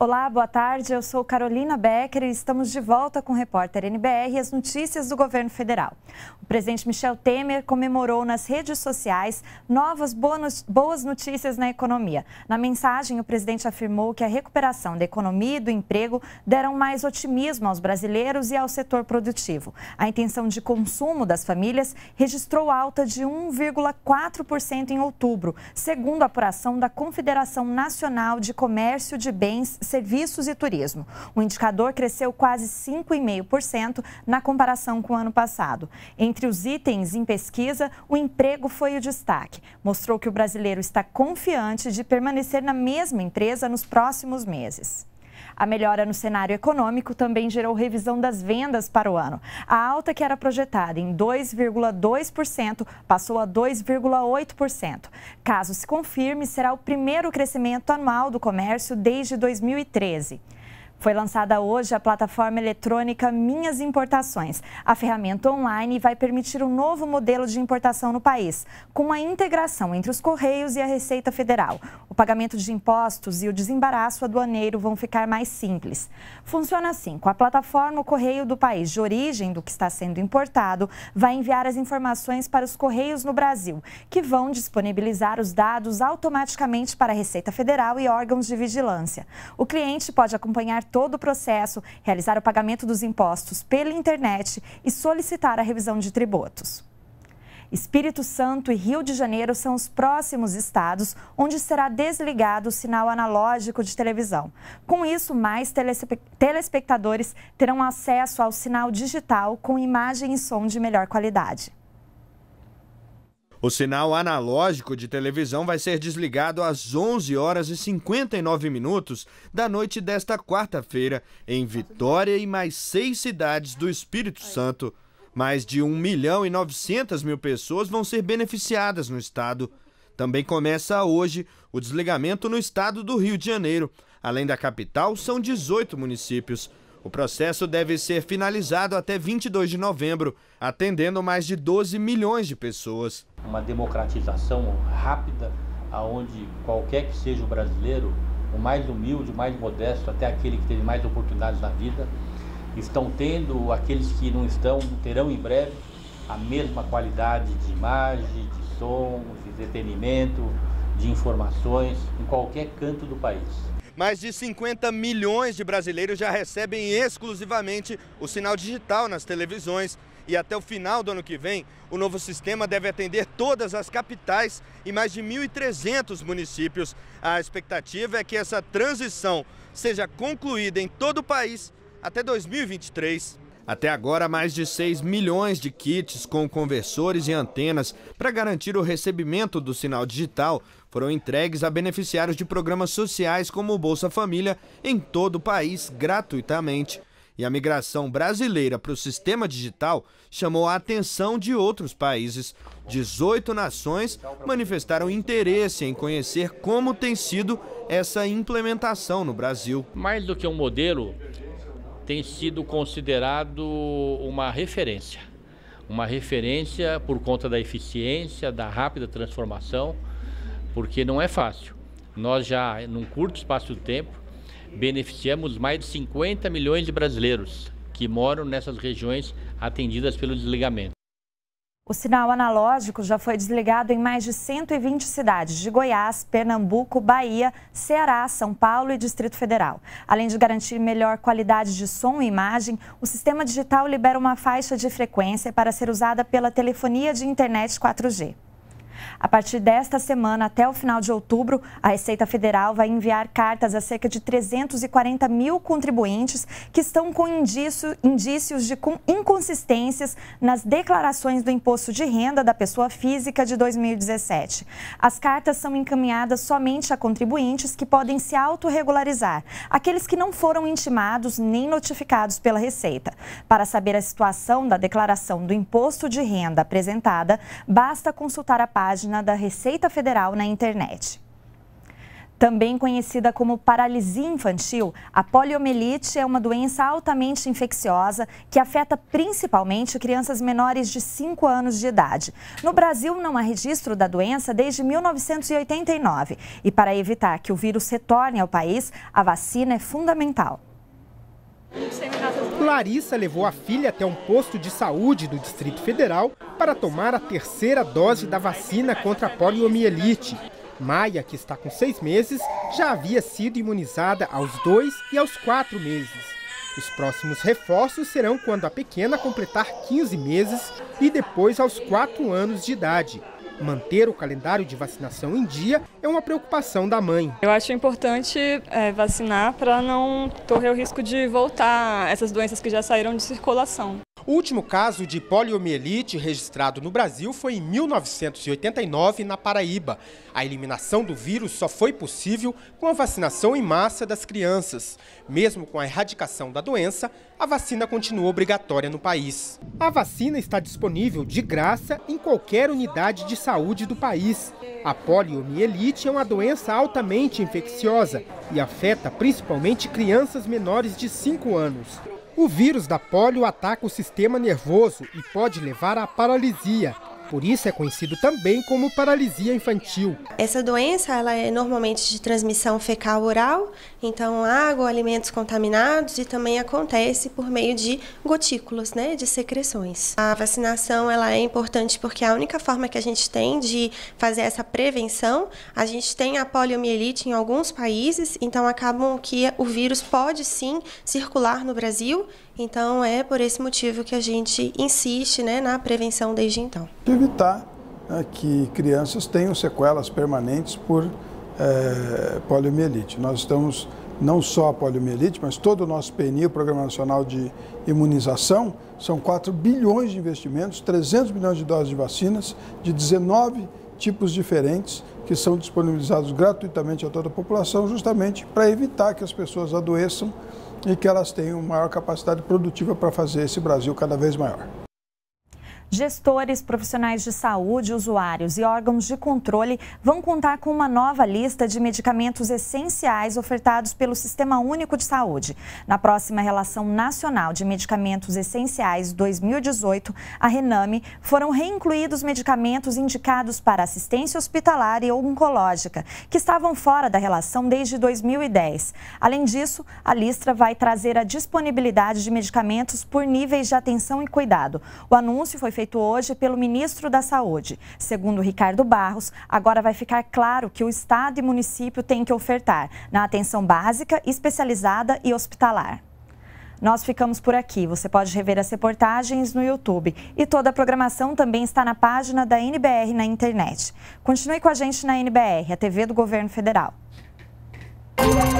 Olá, boa tarde. Eu sou Carolina Becker e estamos de volta com o repórter NBR e as notícias do governo federal. O presidente Michel Temer comemorou nas redes sociais novas boas notícias na economia. Na mensagem, o presidente afirmou que a recuperação da economia e do emprego deram mais otimismo aos brasileiros e ao setor produtivo. A intenção de consumo das famílias registrou alta de 1,4% em outubro, segundo a apuração da Confederação Nacional de Comércio de Bens serviços e turismo. O indicador cresceu quase 5,5% na comparação com o ano passado. Entre os itens em pesquisa, o emprego foi o destaque. Mostrou que o brasileiro está confiante de permanecer na mesma empresa nos próximos meses. A melhora no cenário econômico também gerou revisão das vendas para o ano. A alta que era projetada em 2,2% passou a 2,8%. Caso se confirme, será o primeiro crescimento anual do comércio desde 2013. Foi lançada hoje a plataforma eletrônica Minhas Importações. A ferramenta online vai permitir um novo modelo de importação no país, com a integração entre os Correios e a Receita Federal. O pagamento de impostos e o desembaraço aduaneiro vão ficar mais simples. Funciona assim: com a plataforma, o correio do país de origem do que está sendo importado vai enviar as informações para os Correios no Brasil, que vão disponibilizar os dados automaticamente para a Receita Federal e órgãos de vigilância. O cliente pode acompanhar todo o processo, realizar o pagamento dos impostos pela internet e solicitar a revisão de tributos. Espírito Santo e Rio de Janeiro são os próximos estados onde será desligado o sinal analógico de televisão. Com isso, mais telespectadores terão acesso ao sinal digital com imagem e som de melhor qualidade. O sinal analógico de televisão vai ser desligado às 11 horas e 59 minutos da noite desta quarta-feira em Vitória e mais seis cidades do Espírito Santo. Mais de 1 milhão e 900 mil pessoas vão ser beneficiadas no estado. Também começa hoje o desligamento no estado do Rio de Janeiro. Além da capital, são 18 municípios. O processo deve ser finalizado até 22 de novembro, atendendo mais de 12 milhões de pessoas. Uma democratização rápida, aonde qualquer que seja o brasileiro, o mais humilde, o mais modesto, até aquele que teve mais oportunidades na vida, estão tendo, aqueles que não estão terão em breve a mesma qualidade de imagem, de som, de entretenimento, de informações em qualquer canto do país mais de 50 milhões de brasileiros já recebem exclusivamente o sinal digital nas televisões. E até o final do ano que vem, o novo sistema deve atender todas as capitais e mais de 1.300 municípios. A expectativa é que essa transição seja concluída em todo o país até 2023. Até agora, mais de 6 milhões de kits com conversores e antenas para garantir o recebimento do sinal digital foram entregues a beneficiários de programas sociais como o Bolsa Família em todo o país gratuitamente. E a migração brasileira para o sistema digital chamou a atenção de outros países. 18 nações manifestaram interesse em conhecer como tem sido essa implementação no Brasil. Mais do que um modelo, tem sido considerado uma referência. Uma referência por conta da eficiência, da rápida transformação porque não é fácil. Nós já, num curto espaço de tempo, beneficiamos mais de 50 milhões de brasileiros que moram nessas regiões atendidas pelo desligamento. O sinal analógico já foi desligado em mais de 120 cidades de Goiás, Pernambuco, Bahia, Ceará, São Paulo e Distrito Federal. Além de garantir melhor qualidade de som e imagem, o sistema digital libera uma faixa de frequência para ser usada pela telefonia de internet 4G. A partir desta semana, até o final de outubro, a Receita Federal vai enviar cartas a cerca de 340 mil contribuintes que estão com indício, indícios de inconsistências nas declarações do imposto de renda da pessoa física de 2017. As cartas são encaminhadas somente a contribuintes que podem se autorregularizar, aqueles que não foram intimados nem notificados pela Receita. Para saber a situação da declaração do imposto de renda apresentada, basta consultar a página página da Receita Federal na internet. Também conhecida como paralisia infantil, a poliomielite é uma doença altamente infecciosa que afeta principalmente crianças menores de 5 anos de idade. No Brasil, não há registro da doença desde 1989 e para evitar que o vírus retorne ao país, a vacina é fundamental. É Larissa levou a filha até um posto de saúde do Distrito Federal para tomar a terceira dose da vacina contra a poliomielite. Maia, que está com seis meses, já havia sido imunizada aos dois e aos quatro meses. Os próximos reforços serão quando a pequena completar 15 meses e depois aos quatro anos de idade. Manter o calendário de vacinação em dia é uma preocupação da mãe. Eu acho importante é, vacinar para não correr o risco de voltar essas doenças que já saíram de circulação. O último caso de poliomielite registrado no Brasil foi em 1989, na Paraíba. A eliminação do vírus só foi possível com a vacinação em massa das crianças. Mesmo com a erradicação da doença, a vacina continua obrigatória no país. A vacina está disponível de graça em qualquer unidade de saúde do país. A poliomielite é uma doença altamente infecciosa e afeta principalmente crianças menores de 5 anos. O vírus da polio ataca o sistema nervoso e pode levar à paralisia, por isso é conhecido também como paralisia infantil. Essa doença ela é normalmente de transmissão fecal oral, então água, alimentos contaminados e também acontece por meio de gotículas, né, de secreções. A vacinação ela é importante porque a única forma que a gente tem de fazer essa prevenção, a gente tem a poliomielite em alguns países, então acabam que o vírus pode sim circular no Brasil então é por esse motivo que a gente insiste né, na prevenção desde então. Evitar né, que crianças tenham sequelas permanentes por é, poliomielite. Nós estamos não só a poliomielite, mas todo o nosso PNI, o Programa Nacional de Imunização, são 4 bilhões de investimentos, 300 milhões de doses de vacinas, de 19 tipos diferentes, que são disponibilizados gratuitamente a toda a população, justamente para evitar que as pessoas adoeçam e que elas tenham maior capacidade produtiva para fazer esse Brasil cada vez maior. Gestores, profissionais de saúde, usuários e órgãos de controle vão contar com uma nova lista de medicamentos essenciais ofertados pelo Sistema Único de Saúde. Na próxima Relação Nacional de Medicamentos Essenciais 2018, a Rename, foram reincluídos medicamentos indicados para assistência hospitalar e oncológica, que estavam fora da relação desde 2010. Além disso, a lista vai trazer a disponibilidade de medicamentos por níveis de atenção e cuidado. O anúncio foi feito hoje pelo ministro da Saúde. Segundo Ricardo Barros, agora vai ficar claro que o Estado e município têm que ofertar na atenção básica, especializada e hospitalar. Nós ficamos por aqui. Você pode rever as reportagens no YouTube. E toda a programação também está na página da NBR na internet. Continue com a gente na NBR, a TV do Governo Federal. Música